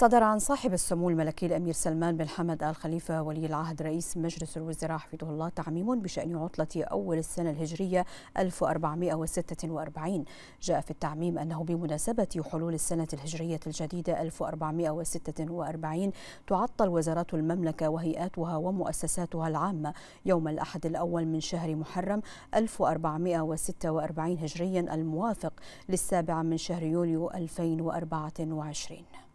صدر عن صاحب السمو الملكي الأمير سلمان بن حمد آل خليفة ولي العهد رئيس مجلس الوزراء حفظه الله تعميم بشأن عطلة أول السنة الهجرية 1446 جاء في التعميم أنه بمناسبة حلول السنة الهجرية الجديدة 1446 تعطل وزارات المملكة وهيئاتها ومؤسساتها العامة يوم الأحد الأول من شهر محرم 1446 هجريا الموافق للسابع من شهر يوليو 2024